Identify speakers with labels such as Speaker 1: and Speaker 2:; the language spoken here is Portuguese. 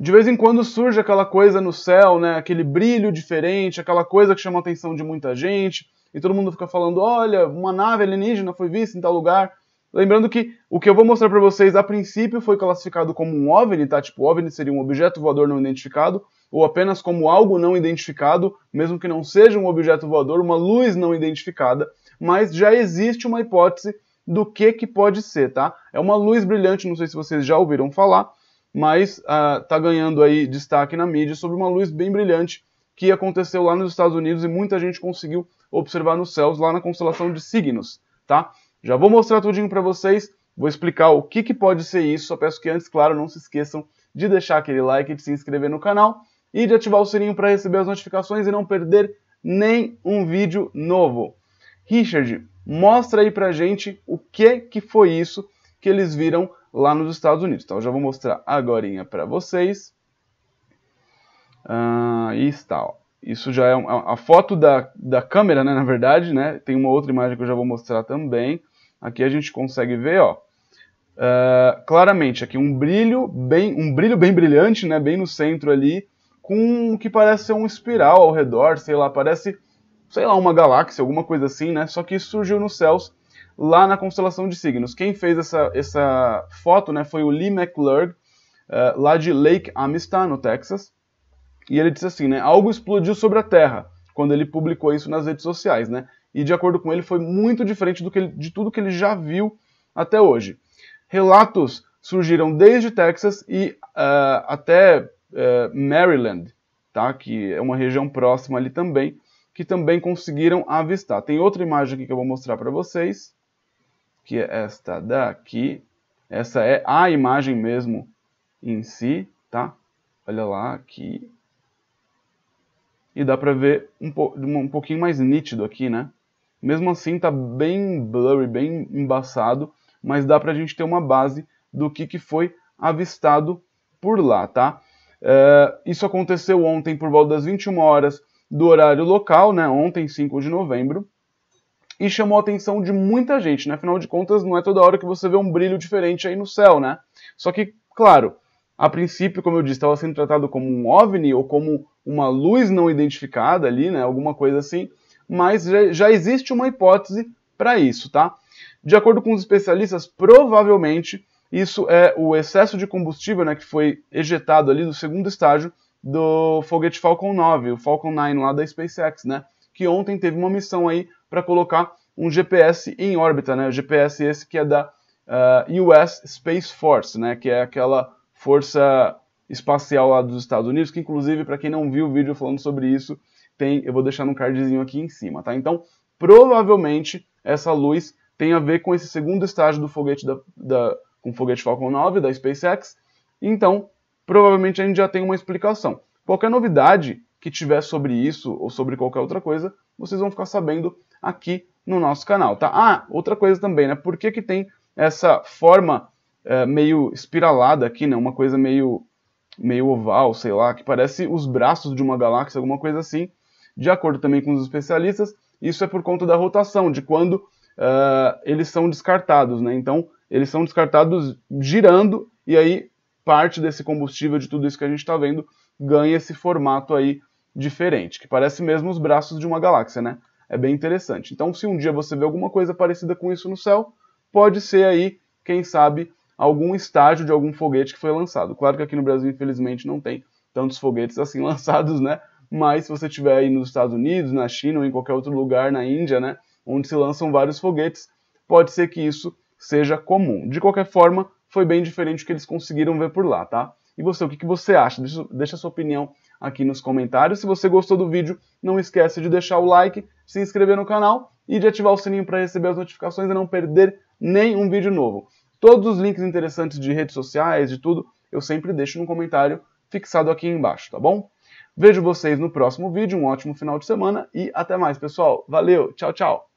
Speaker 1: De vez em quando surge aquela coisa no céu, né? Aquele brilho diferente, aquela coisa que chama a atenção de muita gente, e todo mundo fica falando: olha, uma nave alienígena foi vista em tal lugar. Lembrando que o que eu vou mostrar para vocês a princípio foi classificado como um OVNI, tá? Tipo, OVNI seria um objeto voador não identificado, ou apenas como algo não identificado, mesmo que não seja um objeto voador, uma luz não identificada, mas já existe uma hipótese do que que pode ser, tá? É uma luz brilhante, não sei se vocês já ouviram falar, mas está ah, uh, ganhando aí destaque na mídia sobre uma luz bem brilhante que aconteceu lá nos Estados Unidos e muita gente conseguiu observar nos céus lá na constelação de Signos, tá? Já vou mostrar tudinho para vocês, vou explicar o que, que pode ser isso, só peço que antes, claro, não se esqueçam de deixar aquele like, de se inscrever no canal e de ativar o sininho para receber as notificações e não perder nem um vídeo novo. Richard, mostra aí pra gente o que que foi isso que eles viram lá nos Estados Unidos. Então, eu já vou mostrar agora para vocês. Ah, e está, ó. Isso já é um, a foto da, da câmera, né, na verdade, né? Tem uma outra imagem que eu já vou mostrar também. Aqui a gente consegue ver, ó, uh, claramente aqui um brilho bem, um brilho bem brilhante, né, bem no centro ali, com o que parece ser um espiral ao redor, sei lá, parece, sei lá, uma galáxia, alguma coisa assim, né? Só que isso surgiu nos céus lá na constelação de signos. Quem fez essa, essa foto né, foi o Lee McClurg, uh, lá de Lake Amistad, no Texas. E ele disse assim, né, algo explodiu sobre a Terra, quando ele publicou isso nas redes sociais, né? E de acordo com ele, foi muito diferente do que ele, de tudo que ele já viu até hoje. Relatos surgiram desde Texas e uh, até uh, Maryland, tá? que é uma região próxima ali também, que também conseguiram avistar. Tem outra imagem aqui que eu vou mostrar para vocês que é esta daqui. Essa é a imagem mesmo em si, tá? Olha lá aqui. E dá pra ver um, po um pouquinho mais nítido aqui, né? Mesmo assim tá bem blurry, bem embaçado, mas dá pra gente ter uma base do que, que foi avistado por lá, tá? Uh, isso aconteceu ontem por volta das 21 horas do horário local, né? Ontem, 5 de novembro e chamou a atenção de muita gente, né? Afinal de contas, não é toda hora que você vê um brilho diferente aí no céu, né? Só que, claro, a princípio, como eu disse, estava sendo tratado como um OVNI ou como uma luz não identificada ali, né? Alguma coisa assim, mas já, já existe uma hipótese para isso, tá? De acordo com os especialistas, provavelmente isso é o excesso de combustível, né, que foi ejetado ali do segundo estágio do foguete Falcon 9, o Falcon 9 lá da SpaceX, né? Que ontem teve uma missão aí para colocar um GPS em órbita, né? O GPS esse que é da uh, ah, US Space Force, né? Que é aquela força espacial lá dos Estados Unidos, que inclusive, para quem não viu o vídeo falando sobre isso, tem, eu vou deixar num cardzinho aqui em cima, tá? Então, provavelmente, essa luz tem a ver com esse segundo estágio do foguete da, da com o foguete Falcon 9 da SpaceX. Então, provavelmente a gente já tem uma explicação. Qualquer novidade que tiver sobre isso ou sobre qualquer outra coisa, vocês vão ficar sabendo aqui no nosso canal, tá? Ah, outra coisa também, né? Por que, que tem essa forma é, meio espiralada aqui, né? Uma coisa meio, meio oval, sei lá, que parece os braços de uma galáxia, alguma coisa assim. De acordo também com os especialistas, isso é por conta da rotação, de quando uh, eles são descartados, né? Então, eles são descartados girando, e aí parte desse combustível, de tudo isso que a gente está vendo, ganha esse formato aí diferente, que parece mesmo os braços de uma galáxia, né? É bem interessante. Então, se um dia você vê alguma coisa parecida com isso no céu, pode ser aí, quem sabe, algum estágio de algum foguete que foi lançado. Claro que aqui no Brasil, infelizmente, não tem tantos foguetes assim lançados, né? Mas se você estiver aí nos Estados Unidos, na China ou em qualquer outro lugar, na Índia, né? Onde se lançam vários foguetes, pode ser que isso seja comum. De qualquer forma, foi bem diferente o que eles conseguiram ver por lá, tá? E você, o que, você acha? Deixa, deixa a sua opinião aqui nos comentários. Se você gostou do vídeo, não esquece de deixar o like, se inscrever no canal e de ativar o sininho para receber as notificações e não perder nenhum vídeo novo. Todos os links interessantes de redes sociais, de tudo, eu sempre deixo no comentário fixado aqui embaixo, tá bom? Vejo vocês no próximo vídeo, um ótimo final de semana e até mais, pessoal. Valeu, tchau, tchau!